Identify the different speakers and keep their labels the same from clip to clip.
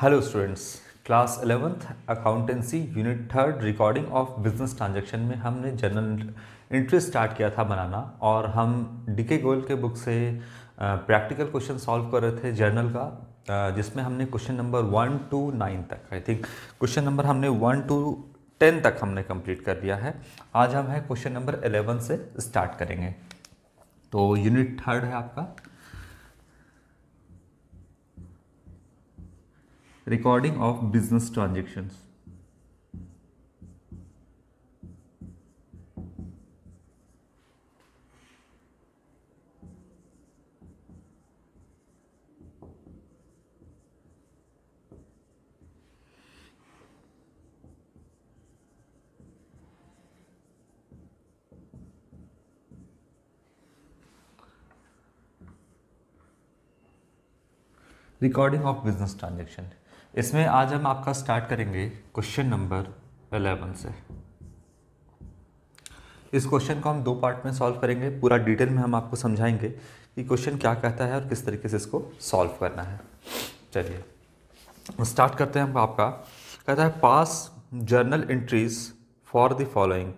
Speaker 1: Hello students class eleventh accountancy unit third recording of business transaction में हमने general interest start किया था बनाना और हम डीके गोयल के बुक से प्रैक्टिकल क्वेश्चन सॉल्व कर रहे थे जर्नल का जिसमें हमने question number one two nine तक आई थिंक क्वेश्चन नंबर हमने वन टू टेन तक हमने कंप्लीट कर दिया है आज हम है क्वेश्चन नंबर एलेवन से स्टार्ट करेंगे तो यूनिट थर्ड है आपका recording of business transactions. recording of business transaction इसमें आज हम आपका स्टार्ट करेंगे क्वेश्चन नंबर एलेवन से इस क्वेश्चन को हम दो पार्ट में सॉल्व करेंगे पूरा डिटेल में हम आपको समझाएंगे कि क्वेश्चन क्या कहता है और किस तरीके से इसको सॉल्व करना है चलिए स्टार्ट करते हैं हम आपका कहता है pass journal entries for the following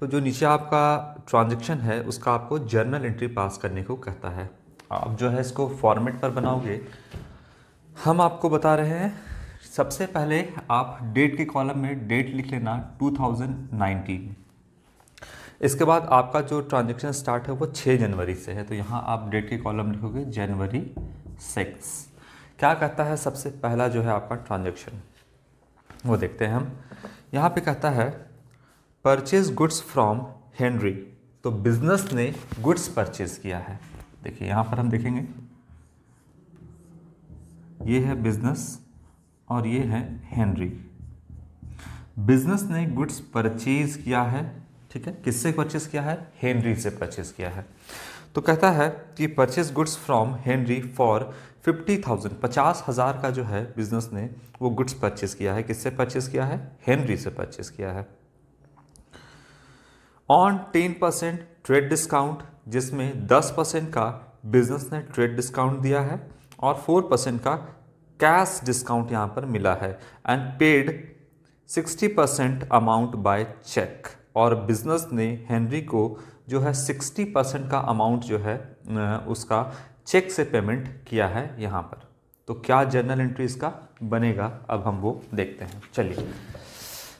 Speaker 1: तो जो नीचे आपका ट्रांजेक्शन है उसका आपको जर्नल एंट्री पास करने को कहता है आप जो है इसको फॉर्मेट पर बनाओगे हम आपको बता रहे हैं सबसे पहले आप डेट के कॉलम में डेट लिख लेना 2019 इसके बाद आपका जो ट्रांजेक्शन स्टार्ट है वो 6 जनवरी से है तो यहाँ आप डेट के कॉलम लिखोगे जनवरी सिक्स क्या कहता है सबसे पहला जो है आपका ट्रांजेक्शन वो देखते हैं हम यहाँ पे कहता है परचेज गुड्स फ्रॉम हेनरी तो बिजनेस ने गुड्स परचेज किया है देखिए यहाँ पर हम देखेंगे ये है बिजनेस और ये है हेनरी बिजनेस ने गुड्स परचेज किया है ठीक है किससे परचेज किया है हेनरी से परचेज किया है तो कहता है कि purchase goods from Henry for fifty thousand पचास हज़ार का जो है बिजनेस ने वो गुड्स परचेज किया है किससे परचेज किया है हेनरी से परचेज किया है on ten percent trade discount जिसमें दस परसेंट का बिजनेस ने ट्रेड डिस्काउंट दिया है और फोर परसेंट का कैश डिस्काउंट यहाँ पर मिला है and paid 60 percent amount by cheque और बिजनेस ने हेनरी को जो है 60 परसेंट का अमाउंट जो है उसका चेक से पेमेंट किया है यहाँ पर तो क्या जर्नल एंट्री इसका बनेगा अब हम वो देखते हैं चलिए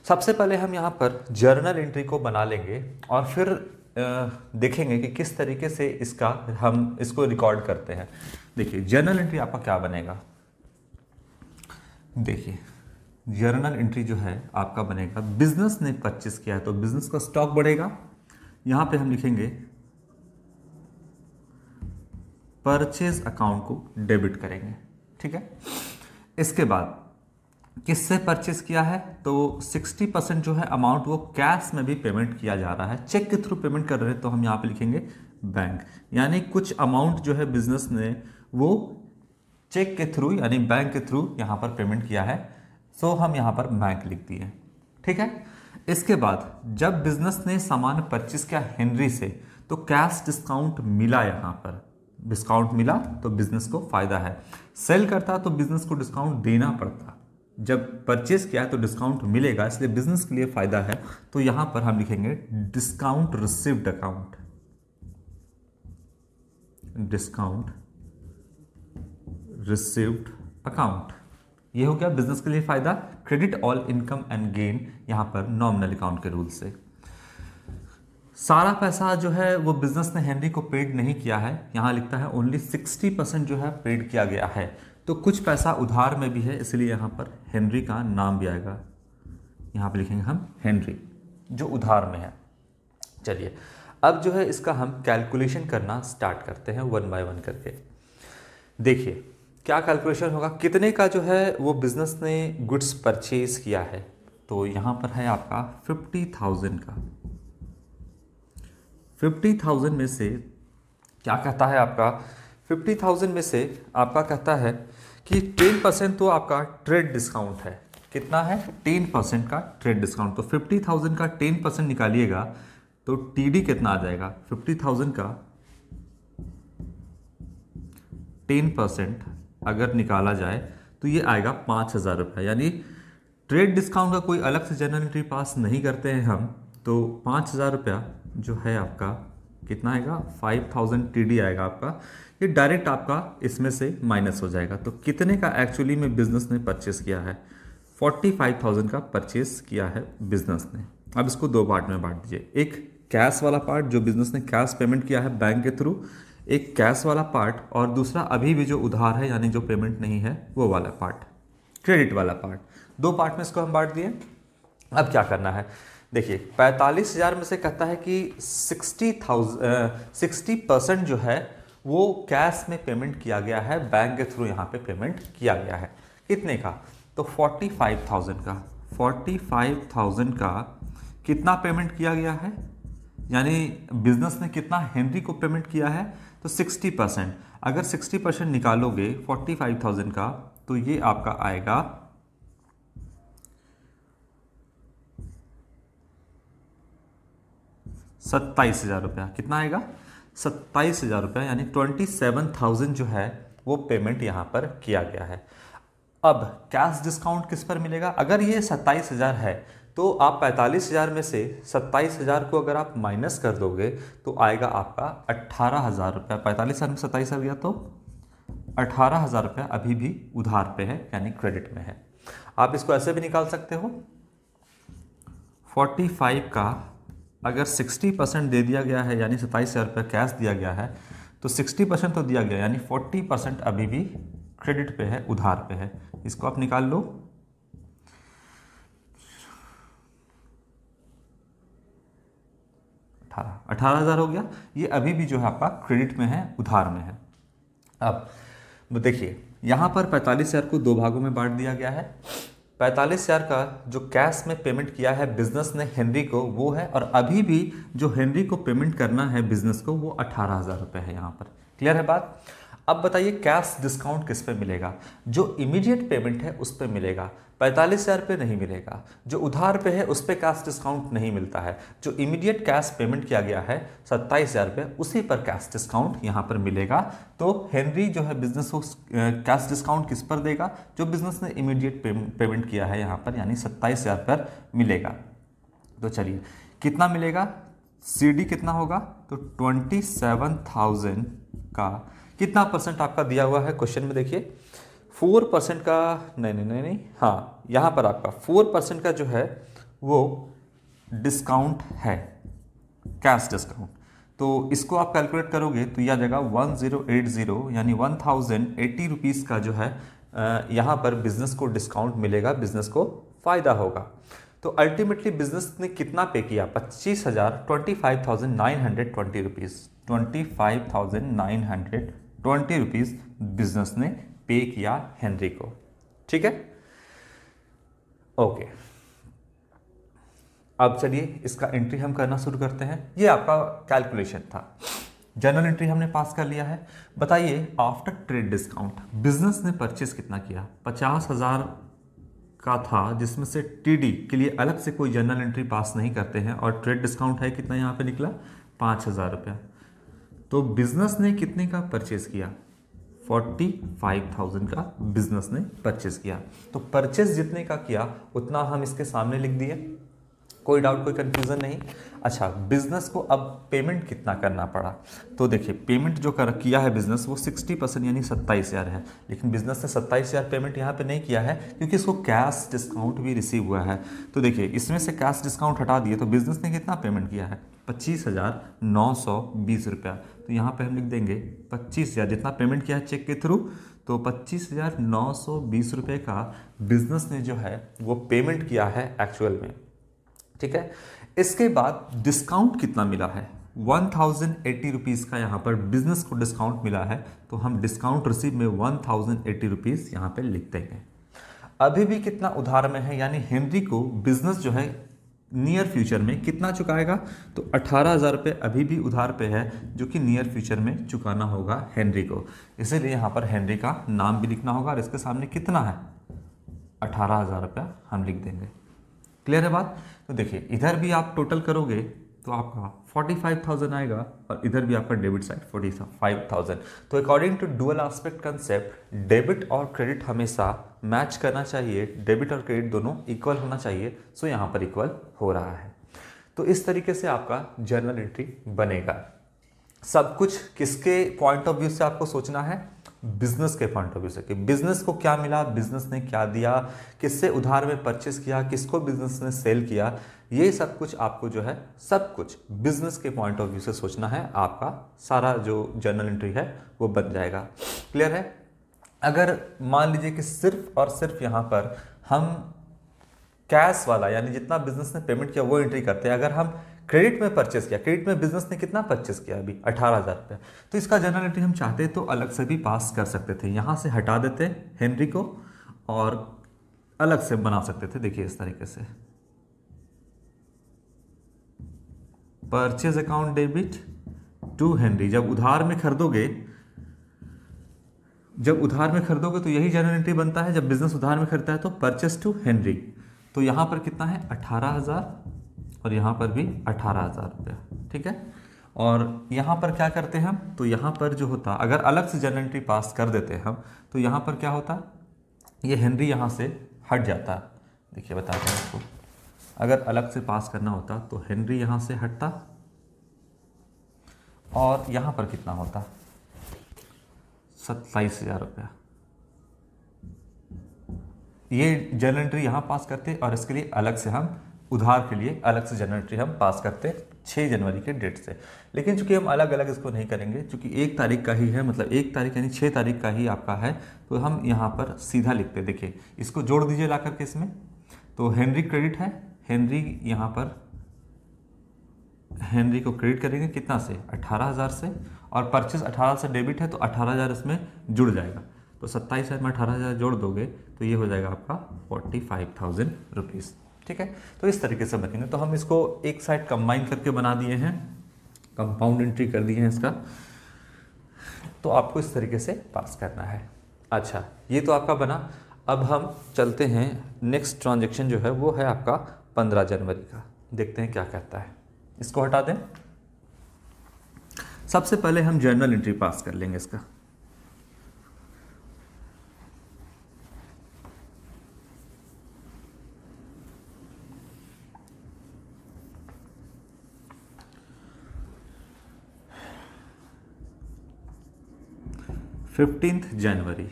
Speaker 1: सबसे पहले हम यहाँ पर जर्नल एंट्री को बना लेंगे और फिर देखेंगे कि किस तरीके से इसका हम इसको रिकॉर्ड करते हैं देखिए जर्नल एंट्री आपका क्या बनेगा देखिए जर्नल एंट्री जो है आपका बनेगा बिजनेस ने परचेस किया है तो बिजनेस का स्टॉक बढ़ेगा यहां पे हम लिखेंगे परचेज अकाउंट को डेबिट करेंगे ठीक है इसके बाद किससे परचेज किया है तो 60 परसेंट जो है अमाउंट वो कैश में भी पेमेंट किया जा रहा है चेक के थ्रू पेमेंट कर रहे हैं तो हम यहां पे लिखेंगे बैंक यानी कुछ अमाउंट जो है बिजनेस ने वो चेक के थ्रू यानी बैंक के थ्रू यहाँ पर पेमेंट किया है सो हम यहाँ पर बैंक लिख दिए ठीक है इसके बाद जब बिजनेस ने सामान परचेस किया हेनरी से तो कैश डिस्काउंट मिला यहाँ पर डिस्काउंट मिला तो बिजनेस को फायदा है सेल करता तो बिजनेस को डिस्काउंट देना पड़ता जब परचेस किया तो डिस्काउंट मिलेगा इसलिए बिजनेस के लिए फायदा है तो यहां पर हम लिखेंगे discount received account discount received account ये हो गया बिजनेस के लिए फ़ायदा credit all income and gain यहां पर नॉमिनल अकाउंट के रूल से सारा पैसा जो है वो बिजनेस ने हेनरी को पेड नहीं किया है यहां लिखता है ओनली सिक्सटी परसेंट जो है पेड किया गया है तो कुछ पैसा उधार में भी है इसलिए यहां पर हेनरी का नाम भी आएगा यहाँ पर लिखेंगे हम हेनरी जो उधार में है चलिए अब जो है इसका हम कैलकुलेशन करना स्टार्ट करते हैं वन बाय वन करके देखिए क्या कैलकुलेशन होगा कितने का जो है वो बिज़नेस ने गुड्स परचेज किया है तो यहाँ पर है आपका फिफ्टी थाउजेंड का फिफ्टी थाउजेंड में से क्या कहता है आपका फिफ्टी थाउजेंड में से आपका कहता है कि टेन परसेंट तो आपका ट्रेड डिस्काउंट है कितना है टेन परसेंट का ट्रेड डिस्काउंट तो फिफ्टी थाउजेंड का टेन परसेंट निकालिएगा तो टीडी कितना आ जाएगा फिफ्टी थाउजेंड का टेन परसेंट अगर निकाला जाए तो ये आएगा पाँच हज़ार रुपये यानी ट्रेड डिस्काउंट का कोई अलग से जनरल एंट्री पास नहीं करते हैं हम तो पाँच हज़ार रुपया जो है आपका कितना आएगा फाइव थाउजेंड टी डी आएगा आपका ये डायरेक्ट आपका इसमें से माइनस हो जाएगा तो कितने का एक्चुअली में बिज़नेस ने परचेस किया है फोर्टी फाइव थाउजेंड का परचेस किया है बिज़नेस ने अब इसको दो पार्ट में बांट दीजिए एक कैश वाला पार्ट जो बिज़नेस ने कैश पेमेंट किया है बैंक के थ्रू एक कैश वाला पार्ट और दूसरा अभी भी जो उधार है यानी जो पेमेंट नहीं है वो वाला पार्ट क्रेडिट वाला पार्ट दो पार्ट में इसको हम बांट दिए अब क्या करना है देखिए पैंतालीस हज़ार में से कहता है कि सिक्सटी थाउजेंड सिक्सटी परसेंट जो है वो कैश में पेमेंट किया गया है बैंक के थ्रू यहाँ पे पेमेंट किया गया है कितने का तो फोर्टी फाइव थाउजेंड का फोर्टी फाइव थाउजेंड का कितना पेमेंट किया गया है यानी बिजनेस ने कितना हेनरी को पेमेंट किया है तो 60 परसेंट अगर 60 परसेंट निकालोगे 45,000 का तो ये आपका आएगा सत्ताईस हज़ार रुपया कितना आएगा सत्ताईस हज़ार रुपया यानी ट्वेंटी सेवन थाउजेंड जो है वो पेमेंट यहां पर किया गया है अब कैश डिस्काउंट किस पर मिलेगा अगर ये सत्ताईस हज़ार है तो आप पैंतालीस हज़ार में से सत्ताईस हज़ार को अगर आप माइनस कर दोगे तो आएगा आपका अट्ठारह हज़ार रुपया पैंतालीस हज़ार में सत्ताईस हज़ार गया तो अठारह हज़ार रुपया अभी भी उधार पे है यानी क्रेडिट में है आप इसको ऐसे भी निकाल सकते हो फोर्टी फाइव का अगर सिक्सटी परसेंट दे दिया गया है यानी सत्ताईस हज़ार रुपया कैश दिया गया है तो सिक्सटी परसेंट तो दिया गया यानी फोर्टी परसेंट अभी भी क्रेडिट पे है उधार पे है इसको आप निकाल लो अठारह अठारह हज़ार हो गया ये अभी भी जो है आपका क्रेडिट में है उधार में है अब देखिए यहाँ पर पैंतालीस हज़ार को दो भागों में बांट दिया गया है पैंतालीस हज़ार का जो कैश में पेमेंट किया है बिजनेस ने हेनरी को वो है और अभी भी जो हेनरी को पेमेंट करना है बिजनेस को वो अठारह हज़ार रुपये है यहाँ पर क्लियर है बात अब बताइए कैश डिस्काउंट किस पे मिलेगा जो इमीडिएट पेमेंट है उस पर मिलेगा पैंतालीस हज़ार पे नहीं मिलेगा जो उधार पे है उस पर कैश डिस्काउंट नहीं मिलता है जो इमीडिएट कैश पेमेंट किया गया है सत्ताईस हज़ार पे उसी पर कैश डिस्काउंट यहाँ पर मिलेगा तो हेनरी जो है बिजनेस को कैश डिस्काउंट किस पर देगा जो बिजनेस ने इमीडिएट पेमेंट किया है यहाँ पर यानी सत्ताईस हज़ार पर मिलेगा तो चलिए कितना मिलेगा सी कितना होगा तो ट्वेंटी सेवन थाउजेंड का कितना परसेंट आपका दिया हुआ है क्वेश्चन में देखिए फोर परसेंट का नहीं नहीं नहीं नहीं हाँ यहाँ पर आपका फोर परसेंट का जो है वो डिस्काउंट है कैश डिस्काउंट तो इसको आप कैलकुलेट करोगे तो यह जगह वन ज़ीरो एट ज़ीरो यानी वन थाउजेंड एट्टी रुपीज़ का जो है यहाँ पर बिज़नेस को डिस्काउंट मिलेगा बिज़नेस को फ़ायदा होगा तो अल्टीमेटली बिज़नेस ने कितना पे किया पच्चीस हज़ार twenty five thousand nine hundred twenty rupees twenty five thousand nine hundred twenty rupees business ने पे किया हेनरी को ठीक है ओके अब चलिए इसका एंट्री हम करना शुरू करते हैं ये आपका कैलकुलेशन था जनरल एंट्री हमने पास कर लिया है बताइए आफ्टर ट्रेड डिस्काउंट बिजनेस ने परचेस कितना किया पचास हज़ार का था जिसमें से टीडी के लिए अलग से कोई जनरल एंट्री पास नहीं करते हैं और ट्रेड डिस्काउंट है कितना यहाँ पे निकला पाँच हज़ार रुपया तो बिजनेस ने कितने का परचेज किया फोर्टी फाइव थाउजेंड का बिजनेस ने परचेज किया तो परचेज जितने का किया उतना हम इसके सामने लिख दिए कोई डाउट कोई कंफ्यूजन नहीं अच्छा बिजनेस को अब पेमेंट कितना करना पड़ा तो देखिए पेमेंट जो कर किया है बिजनेस वो 60 परसेंट यानी सत्ताईस हज़ार है लेकिन बिजनेस ने सत्ताईस हज़ार पेमेंट यहाँ पे नहीं किया है क्योंकि इसको कैश डिस्काउंट भी रिसीव हुआ है तो देखिए इसमें से कैश डिस्काउंट हटा दिए तो बिजनेस ने कितना पेमेंट किया है पच्चीस हज़ार नौ सौ बीस रुपया तो यहाँ पे हम लिख देंगे पच्चीस हज़ार जितना पेमेंट किया है चेक के थ्रू तो पच्चीस हज़ार नौ सौ बीस रुपये का बिज़नेस ने जो है वो पेमेंट किया है एक्चुअल में ठीक है इसके बाद डिस्काउंट कितना मिला है वन थाउजेंड एट्टी रुपीज़ का यहाँ पर बिजनेस को डिस्काउंट मिला है तो हम डिस्काउंट रिसीव में वन थाउजेंड एट्टी रुपीज़ यहाँ पर लिख देंगे अभी भी कितना उधार में है यानी हेनरी को बिजनेस जो है नियर फ्यूचर में कितना चुकाएगा तो अठारह हज़ार रुपये अभी भी उधार पे है जो कि नियर फ्यूचर में चुकाना होगा हेनरी को इसीलिए यहाँ पर हेनरी का नाम भी लिखना होगा और इसके सामने कितना है अठारह हज़ार रुपया हम लिख देंगे क्लियर है बात तो देखिए इधर भी आप टोटल करोगे तो आपका फोर्टी फाइव थाउजेंड आएगा और इधर भी आपका debit side forty five thousand तो according to dual aspect concept debit और क्रेडिट हमेशा मैच करना चाहिए डेबिट और क्रेडिट दोनों इक्वल होना चाहिए सो यहाँ पर इक्वल हो रहा है तो इस तरीके से आपका जर्नल एंट्री बनेगा सब कुछ किसके पॉइंट ऑफ व्यू से आपको सोचना है बिजनेस के पॉइंट ऑफ व्यू से कि बिजनेस को क्या मिला बिजनेस ने क्या दिया किससे उधार में परचेस किया किसको बिजनेस ने सेल किया ये सब कुछ आपको जो है सब कुछ बिजनेस के पॉइंट ऑफ व्यू से सोचना है आपका सारा जो जर्नल एंट्री है वो बन जाएगा क्लियर है अगर मान लीजिए कि सिर्फ और सिर्फ यहाँ पर हम कैश वाला यानी जितना बिजनेस ने पेमेंट किया वो एंट्री करते हैं अगर हम क्रेडिट में परचेस किया क्रेडिट में बिजनेस ने कितना परचेस किया अभी अठारह हज़ार रुपये तो इसका जनरल एंट्री हम चाहते तो अलग से भी पास कर सकते थे यहाँ से हटा देते हेनरी को और अलग से बना सकते थे देखिए इस तरीके से purchase account debit to Henry जब उधार में खरीदोगे जब उधार में खरीदोगे तो यही एंट्री बनता है जब बिजनेस उधार में खरीदता है तो परचेस टू हेनरी तो यहाँ पर कितना है अठारह हज़ार और यहाँ पर भी अठारह हज़ार रुपया ठीक है और यहाँ पर क्या करते हैं हम तो यहाँ पर जो होता अगर अलग से एंट्री पास कर देते हैं हम तो यहाँ पर क्या होता ये यह हेनरी यहाँ से हट जाता देखिए बताते हैं आपको अगर अलग से पास करना होता तो हेनरी यहाँ से हटता और यहाँ पर कितना होता सत्ताईस हज़ार रुपया ये जर्नल एंट्री यहां पास करते और इसके लिए अलग से हम उधार के लिए अलग से जर्नल एंट्री हम पास करते 6 जनवरी के डेट से लेकिन चूंकि हम अलग अलग इसको नहीं करेंगे चूंकि एक तारीख का ही है मतलब एक तारीख यानी छह तारीख का ही आपका है तो हम यहाँ पर सीधा लिखते देखिए इसको जोड़ दीजिए ला करके इसमें तो हेनरी क्रेडिट है हेनरी यहाँ पर हेनरी को क्रेडिट करेंगे कितना से अठारह हज़ार से और परचेस अठारह से डेबिट है तो अठारह हज़ार इसमें जुड़ जाएगा तो सत्ताईस हज़ार में अठारह हज़ार जोड़ दोगे तो ये हो जाएगा आपका फोर्टी फाइव थाउजेंड रुपीज़ ठीक है तो इस तरीके से बनेंगे तो हम इसको एक साइड कंबाइन करके बना दिए हैं कंपाउंड एंट्री कर दिए हैं इसका तो आपको इस तरीके से पास करना है अच्छा ये तो आपका बना अब हम चलते हैं नेक्स्ट ट्रांजेक्शन जो है वो है आपका पंद्रह जनवरी का देखते हैं क्या कहता है इसको हटा दें सबसे पहले हम जर्नल एंट्री पास कर लेंगे इसका फिफ्टींथ जनवरी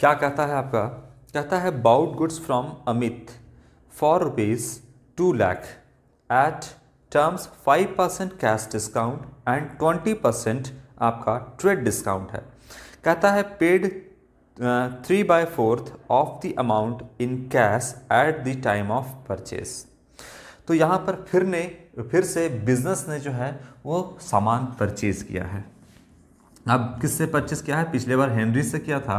Speaker 1: क्या कहता है आपका कहता है bought goods from Amit for rupees two lakh at terms 5 percent cash discount and 20 percent आपका ट्रेड डिस्काउंट है कहता है paid three by fourth of the amount in cash at the time of purchase तो यहाँ पर फिर ने फिर से बिजनेस ने जो है वो सामान परचेज किया है अब किससे परचेस किया है पिछले बार हेनरी से किया था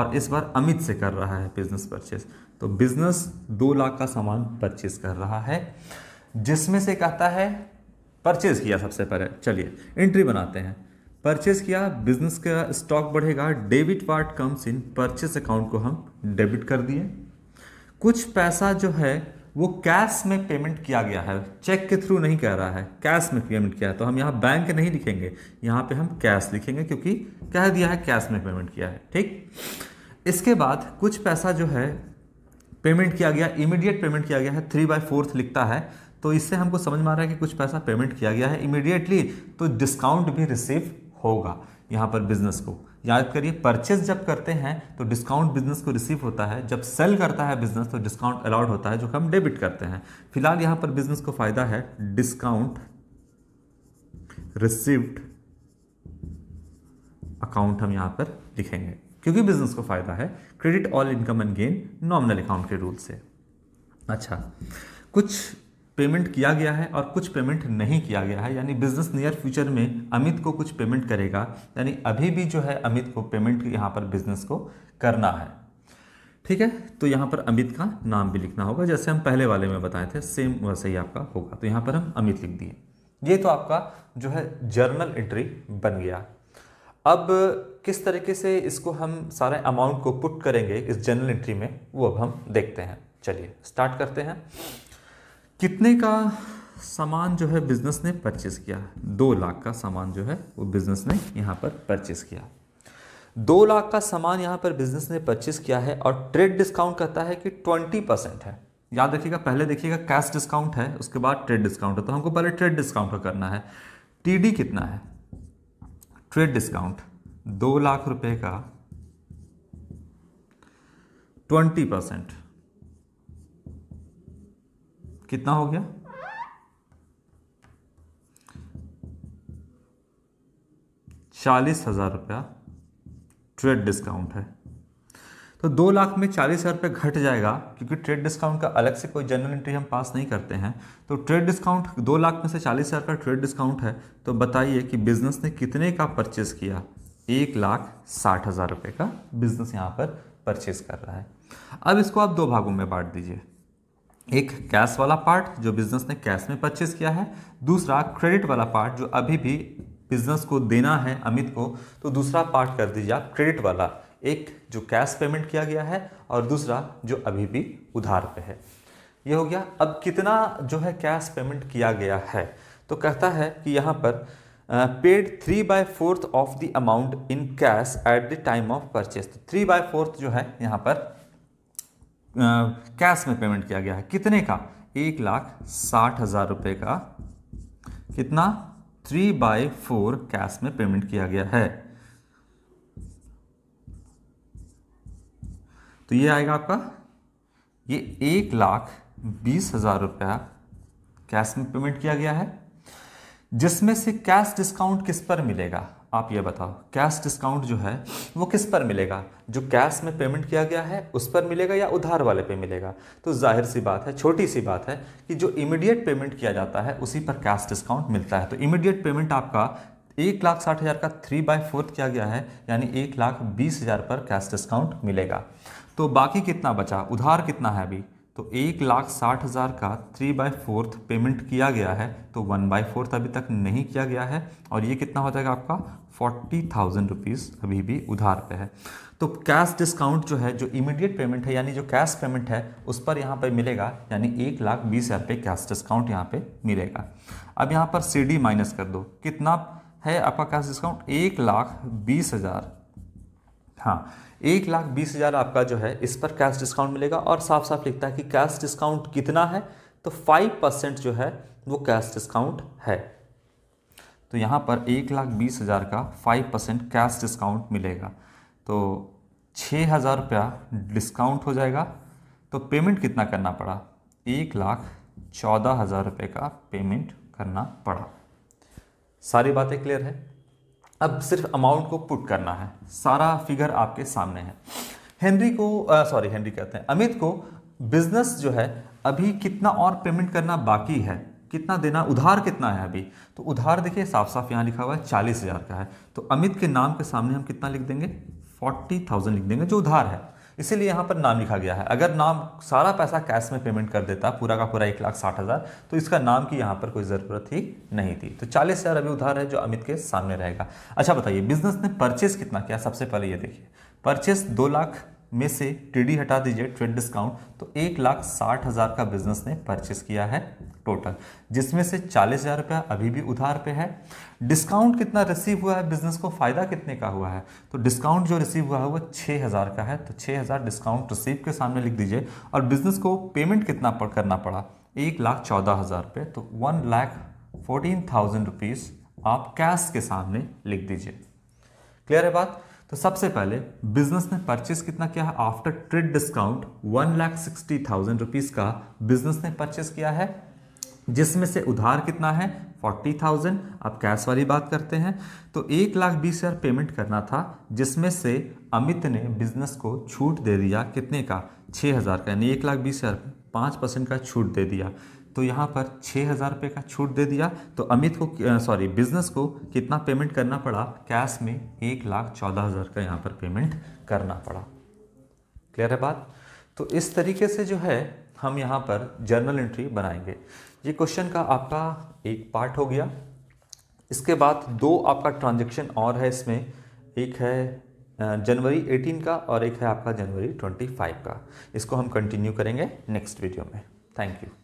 Speaker 1: और इस बार अमित से कर रहा है बिजनेस परचेस तो बिजनेस दो लाख का सामान परचेज कर रहा है जिसमें से कहता है परचेज किया सबसे पहले चलिए एंट्री बनाते हैं परचेज किया बिजनेस का स्टॉक बढ़ेगा debit part comes in purchase account को हम डेबिट कर दिए कुछ पैसा जो है वो कैश में पेमेंट किया गया है चेक के थ्रू नहीं कह रहा है कैश में पेमेंट किया है तो हम यहाँ बैंक नहीं लिखेंगे यहाँ पे हम कैश लिखेंगे क्योंकि कह दिया है कैश में पेमेंट किया है ठीक इसके बाद कुछ पैसा जो है पेमेंट किया गया इमीडिएट पेमेंट किया गया है थ्री बाय फोर्थ लिखता है तो इससे हमको समझ में आ रहा है कि कुछ पैसा पेमेंट किया गया है इमीडिएटली तो डिस्काउंट भी रिसीव होगा यहाँ पर बिजनेस को याद करिए परचेज जब करते हैं तो डिस्काउंट बिजनेस को रिसीव होता है जब सेल करता है बिजनेस तो डिस्काउंट अलाउड होता है जो हम डेबिट करते हैं फिलहाल यहाँ पर बिजनेस को फायदा है डिस्काउंट रिसीव्ड अकाउंट हम यहाँ पर लिखेंगे क्योंकि बिजनेस को फायदा है credit all income and gain nominal account के रूल से अच्छा कुछ पेमेंट किया गया है और कुछ पेमेंट नहीं किया गया है यानी बिजनेस नियर फ्यूचर में अमित को कुछ पेमेंट करेगा यानी अभी भी जो है अमित को पेमेंट यहाँ पर बिजनेस को करना है ठीक है तो यहाँ पर अमित का नाम भी लिखना होगा जैसे हम पहले वाले में बताए थे सेम वैसे ही आपका होगा तो यहाँ पर हम अमित लिख दिए ये तो आपका जो है जर्नल एंट्री बन गया अब किस तरीके से इसको हम सारे अमाउंट को पुट करेंगे इस जर्नल एंट्री में वो अब हम देखते हैं चलिए स्टार्ट करते हैं कितने का सामान जो है बिज़नेस ने परचेस किया दो लाख का सामान जो है वो बिज़नेस ने यहाँ पर परचेस किया दो लाख का सामान यहाँ पर बिज़नेस ने परचेस किया है और ट्रेड डिस्काउंट कहता है कि ट्वेंटी परसेंट है याद रखिएगा पहले देखिएगा कैश डिस्काउंट है उसके बाद ट्रेड डिस्काउंट है तो हमको पहले ट्रेड डिस्काउंट का करना है टी कितना है ट्रेड डिस्काउंट दो लाख रुपए का ट्वेंटी परसेंट कितना हो गया चालीस हज़ार रुपया ट्रेड डिस्काउंट है तो दो लाख में चालीस हज़ार रुपये घट जाएगा क्योंकि ट्रेड डिस्काउंट का अलग से कोई जनरल एंट्री हम पास नहीं करते हैं तो ट्रेड डिस्काउंट दो लाख में से चालीस हज़ार का ट्रेड डिस्काउंट है तो बताइए कि बिज़नेस ने कितने का परचेस किया एक लाख साठ हज़ार रुपये का बिज़नेस यहां पर परचेस कर रहा है अब इसको आप दो भागों में बांट दीजिए एक कैश वाला पार्ट जो बिजनेस ने कैश में परचेज किया है दूसरा क्रेडिट वाला पार्ट जो अभी भी बिजनेस को देना है अमित को तो दूसरा पार्ट कर दीजिए आप क्रेडिट वाला एक जो कैश पेमेंट किया गया है और दूसरा जो अभी भी उधार पे है ये हो गया अब कितना जो है कैश पेमेंट किया गया है तो कहता है कि यहाँ पर paid three by fourth of the amount in cash at the time of purchase three by fourth जो है यहाँ पर कैश में पेमेंट किया गया है कितने का एक लाख साठ हज़ार रुपये का कितना थ्री बाई फोर कैश में पेमेंट किया गया है तो ये आएगा आपका ये एक लाख बीस हज़ार रुपया कैश में पेमेंट किया गया है जिसमें से कैश डिस्काउंट किस पर मिलेगा आप ये बताओ कैश डिस्काउंट जो है वो किस पर मिलेगा जो कैश में पेमेंट किया गया है उस पर मिलेगा या उधार वाले पे मिलेगा तो जाहिर सी बात है छोटी सी बात है कि जो इमीडिएट पेमेंट किया जाता है उसी पर कैश डिस्काउंट मिलता है तो इमीडिएट पेमेंट आपका एक लाख साठ हज़ार का थ्री बाई फोर्थ किया गया है यानी एक लाख बीस हज़ार पर कैश डिस्काउंट मिलेगा तो बाकी कितना बचा उधार कितना है अभी तो एक लाख साठ हज़ार का थ्री बाई फोर्थ पेमेंट किया गया है तो वन बाई फोर्थ अभी तक नहीं किया गया है और ये कितना हो जाएगा आपका फोर्टी थाउजेंड रुपीज़ अभी भी उधार पे है तो कैश डिस्काउंट जो है जो इमीडिएट पेमेंट है यानी जो कैश पेमेंट है उस पर यहाँ पर मिलेगा यानी एक लाख बीस हज़ार पे कैश डिस्काउंट यहाँ पे मिलेगा अब यहाँ पर सी डी माइनस कर दो कितना है आपका कैश डिस्काउंट एक लाख बीस हज़ार हाँ एक लाख बीस हज़ार आपका जो है इस पर कैश डिस्काउंट मिलेगा और साफ साफ लिखता है कि कैश डिस्काउंट कितना है तो फाइव परसेंट जो है वो कैश डिस्काउंट है तो यहाँ पर एक लाख बीस हज़ार का फाइव परसेंट कैश डिस्काउंट मिलेगा तो छः हज़ार रुपया डिस्काउंट हो जाएगा तो पेमेंट कितना करना पड़ा एक लाख चौदह हज़ार रुपये का पेमेंट करना पड़ा सारी बातें क्लियर है अब सिर्फ अमाउंट को पुट करना है सारा फिगर आपके सामने है हेनरी को सॉरी हेनरी कहते हैं अमित को बिजनेस जो है अभी कितना और पेमेंट करना बाकी है कितना देना उधार कितना है अभी तो उधार देखिए साफ साफ यहाँ लिखा हुआ है चालीस हज़ार का है तो अमित के नाम के सामने हम कितना लिख देंगे फोर्टी थाउजेंड लिख देंगे जो उधार है इसीलिए यहाँ पर नाम लिखा गया है अगर नाम सारा पैसा कैश में पेमेंट कर देता पूरा का पूरा एक लाख साठ हज़ार तो इसका नाम की यहाँ पर कोई ज़रूरत ही नहीं थी तो चालीस हज़ार अभी उधार है जो अमित के सामने रहेगा अच्छा बताइए बिजनेस ने परचेज़ कितना किया सबसे पहले ये देखिए परचेस दो लाख में से टीडी हटा दीजिए ट्रेड डिस्काउंट तो एक लाख साठ हज़ार का बिजनेस ने परचेस किया है टोटल जिसमें से चालीस हज़ार रुपया अभी भी उधार पे है डिस्काउंट कितना रिसीव हुआ है बिजनेस को फ़ायदा कितने का हुआ है तो डिस्काउंट जो रिसीव हुआ है वो छः हज़ार का है तो छः हज़ार डिस्काउंट रिसीव के सामने लिख दीजिए और बिजनेस को पेमेंट कितना पर करना पड़ा एक लाख चौदह हज़ार रुपये तो one lakh fourteen thousand rupees आप कैश के सामने लिख दीजिए क्लियर है बात तो सबसे पहले बिजनेस ने परचेस कितना किया है after trade discount one lakh sixty thousand rupees का बिजनेस ने परचेस किया है जिसमें से उधार कितना है फोर्टी थाउजेंड अब कैश वाली बात करते हैं तो एक लाख बीस हज़ार पेमेंट करना था जिसमें से अमित ने बिजनेस को छूट दे दिया कितने का छः हज़ार का यानी एक लाख बीस हज़ार पाँच परसेंट का छूट दे दिया तो यहाँ पर छः हज़ार रुपये का छूट दे दिया तो अमित को सॉरी बिजनेस को कितना पेमेंट करना पड़ा कैश में एक लाख चौदह हज़ार का यहाँ पर पेमेंट करना पड़ा क्लियर है बात तो इस तरीके से जो है हम यहाँ पर जर्नल एंट्री बनाएंगे ये क्वेश्चन का आपका एक पार्ट हो गया इसके बाद दो आपका ट्रांजेक्शन और है इसमें एक है जनवरी 18 का और एक है आपका जनवरी 25 का इसको हम कंटिन्यू करेंगे नेक्स्ट वीडियो में थैंक यू